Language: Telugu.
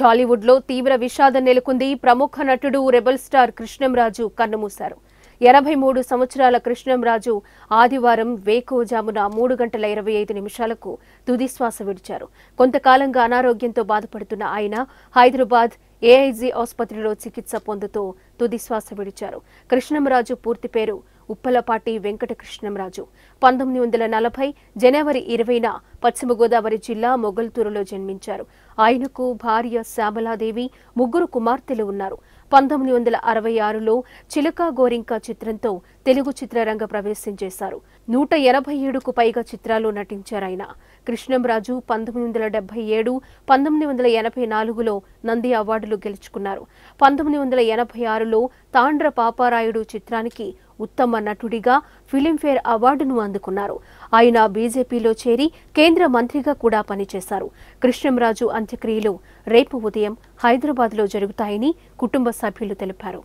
టాలీవుడ్లో తీవ్ర విషాదం నెలకొంది ప్రముఖ నటుడు రెబల్ స్టార్ కృష్ణంరాజు కన్నుమూశారు ఎనభై మూడు సంవత్సరాల కృష్ణంరాజు ఆదివారం వేకోజామున మూడు గంటల ఇరవై ఐదు నిమిషాలకు తుదిశ్వాస విడిచారు కొంతకాలంగా అనారోగ్యంతో బాధపడుతున్న ఆయన హైదరాబాద్ ఏఐజీ ఆసుపత్రిలో చికిత్స పొందుతూ తుదిశ్వాస విడిచారు కృష్ణంరాజు పూర్తి పేరు ఉప్పలపాటి వెంకట రాజు పంతొమ్మిది వందల నలభై జనవరి ఇరవైన పశ్చిమ గోదావరి జిల్లా మొగల్తూరులో జన్మించారు ఆయనకు భార్య శ్యామలాదేవి ముగ్గురు కుమార్తెలు ఉన్నారు పంతొమ్మిది వందల అరవై ఆరులో చిలక గోరింక చిత్రంతో తెలుగు చిత్రరంగ ప్రవేశం చేశారు నూట ఎనభై ఏడుకు పైగా చిత్రాలు నటించారాయన కృష్ణంరాజు పంతొమ్మిది వందల డెబ్బై ఏడు పంతొమ్మిది వందల ఎనభై నాలుగులో నంది అవార్డులు గెలుచుకున్నారు పంతొమ్మిది వందల ఎనభై ఆరులో తాండ్ర పాపారాయుడు చిత్రానికి ఉత్తమ నటుడిగా ఫిలింఫేర్ అవార్డును అందుకున్నారు ఆయన బీజేపీలో చేరి కేంద్ర మంత్రిగా కూడా పనిచేశారు కృష్ణంరాజు అంత్యక్రియలు రేపు ఉదయం హైదరాబాద్లో జరుగుతాయని కుటుంబ సభ్యులు తెలిపారు